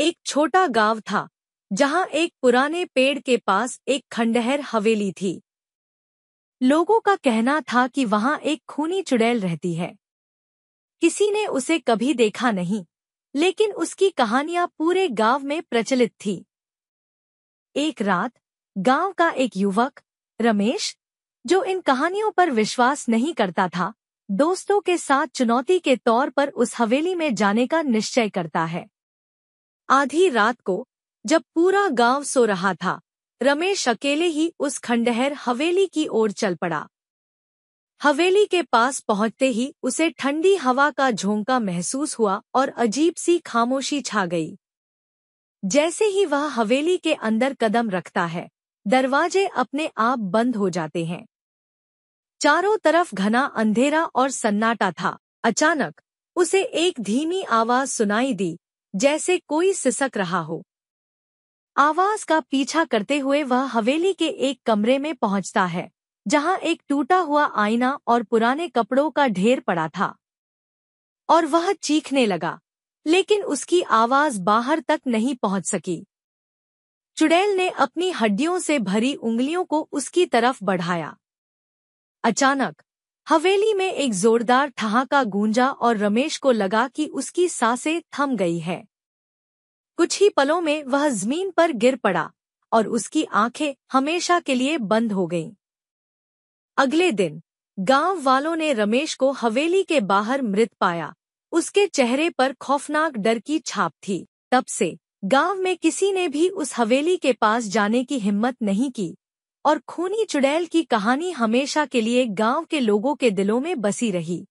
एक छोटा गांव था जहां एक पुराने पेड़ के पास एक खंडहर हवेली थी लोगों का कहना था कि वहां एक खूनी चुड़ैल रहती है किसी ने उसे कभी देखा नहीं लेकिन उसकी कहानियां पूरे गांव में प्रचलित थी एक रात गांव का एक युवक रमेश जो इन कहानियों पर विश्वास नहीं करता था दोस्तों के साथ चुनौती के तौर पर उस हवेली में जाने का निश्चय करता है आधी रात को जब पूरा गांव सो रहा था रमेश अकेले ही उस खंडहर हवेली की ओर चल पड़ा हवेली के पास पहुंचते ही उसे ठंडी हवा का झोंका महसूस हुआ और अजीब सी खामोशी छा गई जैसे ही वह हवेली के अंदर कदम रखता है दरवाजे अपने आप बंद हो जाते हैं चारों तरफ घना अंधेरा और सन्नाटा था अचानक उसे एक धीमी आवाज सुनाई दी जैसे कोई सिसक रहा हो आवाज का पीछा करते हुए वह हवेली के एक कमरे में पहुंचता है जहां एक टूटा हुआ आईना और पुराने कपड़ों का ढेर पड़ा था और वह चीखने लगा लेकिन उसकी आवाज बाहर तक नहीं पहुंच सकी चुड़ैल ने अपनी हड्डियों से भरी उंगलियों को उसकी तरफ बढ़ाया अचानक हवेली में एक जोरदार ठहाका गूंजा और रमेश को लगा कि उसकी सांसें थम गई है कुछ ही पलों में वह जमीन पर गिर पड़ा और उसकी आंखें हमेशा के लिए बंद हो गईं। अगले दिन गांव वालों ने रमेश को हवेली के बाहर मृत पाया उसके चेहरे पर खौफनाक डर की छाप थी तब से गांव में किसी ने भी उस हवेली के पास जाने की हिम्मत नहीं की और खूनी चुड़ैल की कहानी हमेशा के लिए गांव के लोगों के दिलों में बसी रही